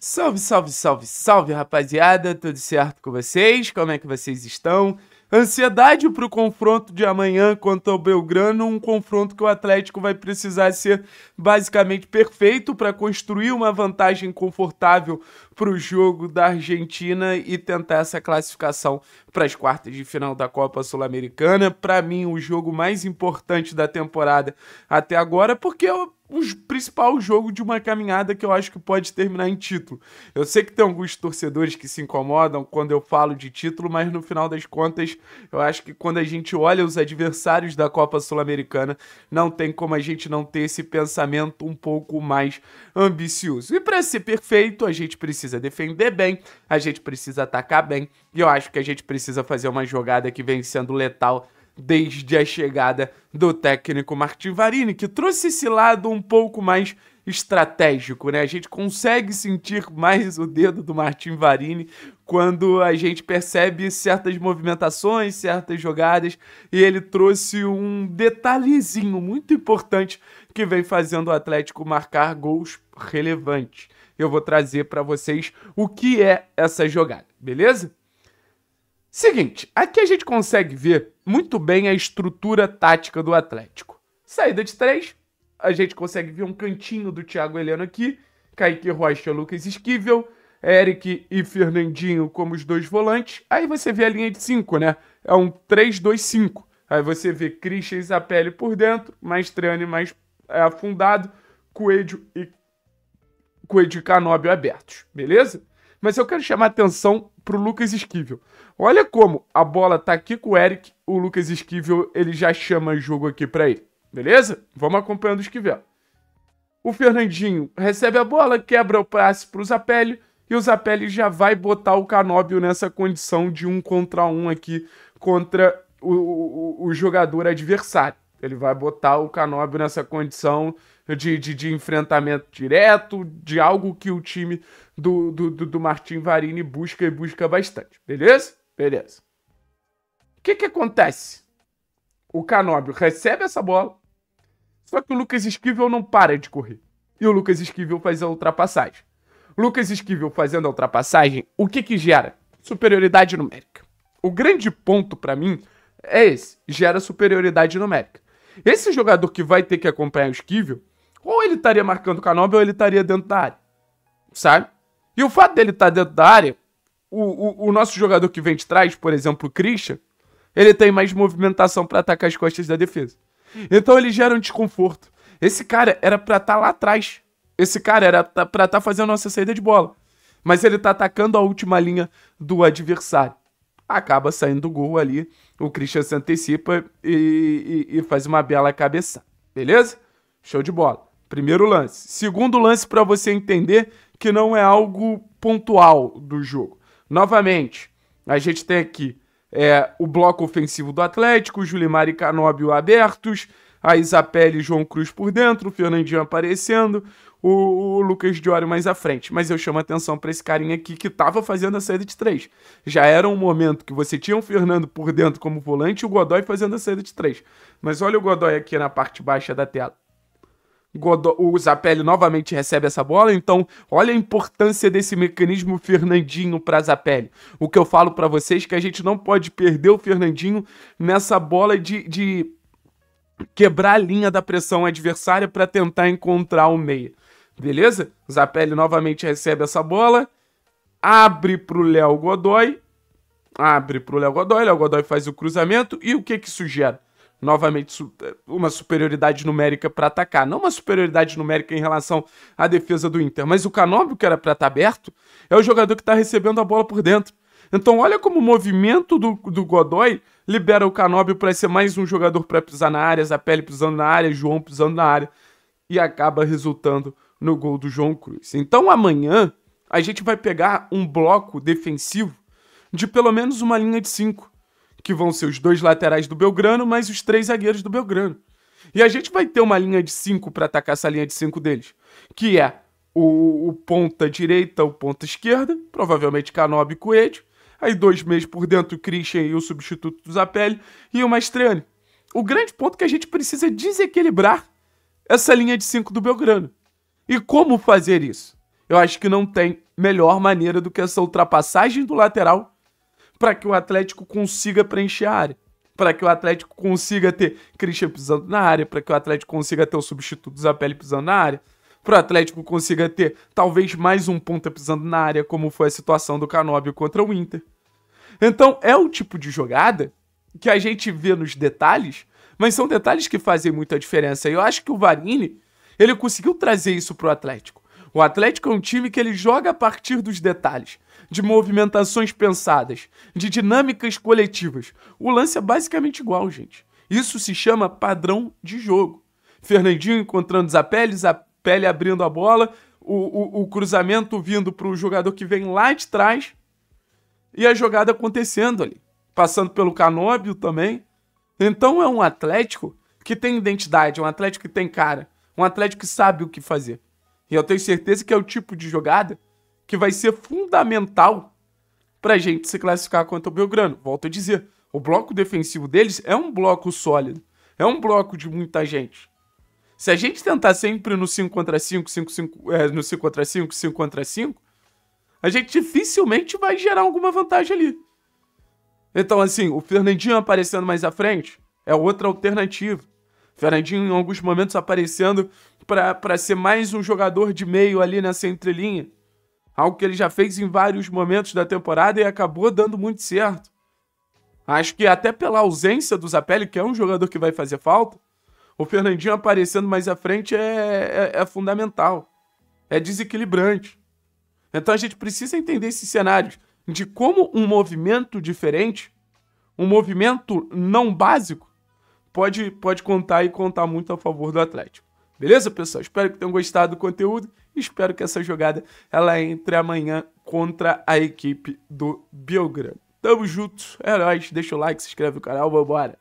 Salve, salve, salve, salve, rapaziada! Tudo certo com vocês? Como é que vocês estão? Ansiedade para o confronto de amanhã contra o Belgrano, um confronto que o Atlético vai precisar ser basicamente perfeito para construir uma vantagem confortável para o jogo da Argentina e tentar essa classificação para as quartas de final da Copa Sul-Americana. Para mim, o jogo mais importante da temporada até agora, porque eu o principal jogo de uma caminhada que eu acho que pode terminar em título. Eu sei que tem alguns torcedores que se incomodam quando eu falo de título, mas no final das contas, eu acho que quando a gente olha os adversários da Copa Sul-Americana, não tem como a gente não ter esse pensamento um pouco mais ambicioso. E para ser perfeito, a gente precisa defender bem, a gente precisa atacar bem, e eu acho que a gente precisa fazer uma jogada que vem sendo letal desde a chegada do técnico Martin Varini, que trouxe esse lado um pouco mais estratégico, né? A gente consegue sentir mais o dedo do Martin Varini quando a gente percebe certas movimentações, certas jogadas, e ele trouxe um detalhezinho muito importante que vem fazendo o Atlético marcar gols relevantes. Eu vou trazer para vocês o que é essa jogada, beleza? Seguinte, aqui a gente consegue ver muito bem a estrutura tática do Atlético. Saída de três, a gente consegue ver um cantinho do Thiago Heleno aqui, Kaique Rocha, Lucas Esquivel, Eric e Fernandinho como os dois volantes. Aí você vê a linha de cinco, né? É um 3-2-5. Aí você vê Christian Isapelli por dentro, mais Maestrani mais é, afundado, Coelho e Coelho e Canóbio abertos, beleza? Mas eu quero chamar atenção para o Lucas Esquivel. Olha como a bola está aqui com o Eric, o Lucas Esquivel ele já chama jogo aqui para ele. Beleza? Vamos acompanhando o Esquivel. O Fernandinho recebe a bola, quebra o passe para o Zapelli e o Zapelli já vai botar o Canóbio nessa condição de um contra um aqui contra o, o, o jogador adversário. Ele vai botar o Canóbio nessa condição de, de, de, enfrentamento direto, de algo que o time do, do, do, do Martim Varini busca e busca bastante. Beleza? Beleza. O que, que acontece? O Canóbio recebe essa bola, só que o Lucas Esquivel não para de correr. E o Lucas Esquivel faz a ultrapassagem. Lucas Esquivel fazendo a ultrapassagem, o que que gera? Superioridade numérica. O grande ponto para mim é esse, gera superioridade numérica. Esse jogador que vai ter que acompanhar o Esquivel, ou ele estaria marcando o Canobi ou ele estaria dentro da área. Sabe? E o fato dele estar dentro da área, o, o, o nosso jogador que vem de trás, por exemplo, o Christian, ele tem mais movimentação para atacar as costas da defesa. Então ele gera um desconforto. Esse cara era para estar tá lá atrás. Esse cara era tá, para estar tá fazendo nossa saída de bola. Mas ele está atacando a última linha do adversário. Acaba saindo o gol ali. O Christian se antecipa e, e, e faz uma bela cabeça. Beleza? Show de bola. Primeiro lance. Segundo lance para você entender que não é algo pontual do jogo. Novamente, a gente tem aqui é, o bloco ofensivo do Atlético, Julimar e Canóbio abertos, a Isapele e João Cruz por dentro, o Fernandinho aparecendo, o, o Lucas Diori mais à frente. Mas eu chamo a atenção para esse carinha aqui que estava fazendo a saída de três. Já era um momento que você tinha o Fernando por dentro como volante e o Godoy fazendo a saída de três. Mas olha o Godoy aqui na parte baixa da tela. Godó, o Zapelli novamente recebe essa bola, então olha a importância desse mecanismo Fernandinho para Zapelli. O que eu falo para vocês é que a gente não pode perder o Fernandinho nessa bola de, de quebrar a linha da pressão adversária para tentar encontrar o meia. Beleza? Zapelli novamente recebe essa bola, abre para o Léo Godoy, abre para o Léo Godoy, Léo Godoy faz o cruzamento e o que que sugere? novamente uma superioridade numérica para atacar. Não uma superioridade numérica em relação à defesa do Inter, mas o Canóbio, que era para estar tá aberto, é o jogador que está recebendo a bola por dentro. Então olha como o movimento do, do Godoy libera o Canóbio para ser mais um jogador para pisar na área, Zapelli pisando na área, João pisando na área, e acaba resultando no gol do João Cruz. Então amanhã a gente vai pegar um bloco defensivo de pelo menos uma linha de cinco que vão ser os dois laterais do Belgrano, mais os três zagueiros do Belgrano. E a gente vai ter uma linha de cinco para atacar essa linha de cinco deles, que é o, o ponta direita, o ponta esquerda, provavelmente Canob e Coelho, aí dois meses por dentro o Christian e o substituto do Zapelli, e o Mastriani. O grande ponto é que a gente precisa desequilibrar essa linha de cinco do Belgrano. E como fazer isso? Eu acho que não tem melhor maneira do que essa ultrapassagem do lateral para que o Atlético consiga preencher a área, para que o Atlético consiga ter Christian pisando na área, para que o Atlético consiga ter o substituto Zapelli pisando na área, para o Atlético consiga ter talvez mais um ponta pisando na área, como foi a situação do Canobio contra o Inter. Então é o tipo de jogada que a gente vê nos detalhes, mas são detalhes que fazem muita diferença. E eu acho que o Varini, ele conseguiu trazer isso pro Atlético. O Atlético é um time que ele joga a partir dos detalhes de movimentações pensadas, de dinâmicas coletivas. O lance é basicamente igual, gente. Isso se chama padrão de jogo. Fernandinho encontrando Zapelli, Zapelli abrindo a bola, o, o, o cruzamento vindo para o jogador que vem lá de trás e a jogada acontecendo ali, passando pelo Canóbio também. Então é um Atlético que tem identidade, é um Atlético que tem cara, um Atlético que sabe o que fazer. E eu tenho certeza que é o tipo de jogada que vai ser fundamental para a gente se classificar contra o Belgrano. Volto a dizer, o bloco defensivo deles é um bloco sólido, é um bloco de muita gente. Se a gente tentar sempre no 5 contra 5, 5, 5 é, no 5 contra 5, 5 contra 5, a gente dificilmente vai gerar alguma vantagem ali. Então, assim, o Fernandinho aparecendo mais à frente é outra alternativa. O Fernandinho, em alguns momentos, aparecendo para ser mais um jogador de meio ali nessa entrelinha algo que ele já fez em vários momentos da temporada e acabou dando muito certo. Acho que até pela ausência do Zapelli, que é um jogador que vai fazer falta, o Fernandinho aparecendo mais à frente é, é, é fundamental. É desequilibrante. Então a gente precisa entender esses cenários de como um movimento diferente, um movimento não básico, pode, pode contar e contar muito a favor do Atlético. Beleza, pessoal? Espero que tenham gostado do conteúdo espero que essa jogada ela entre amanhã contra a equipe do Belgrano. Tamo junto, heróis. É deixa o like, se inscreve no canal, vambora!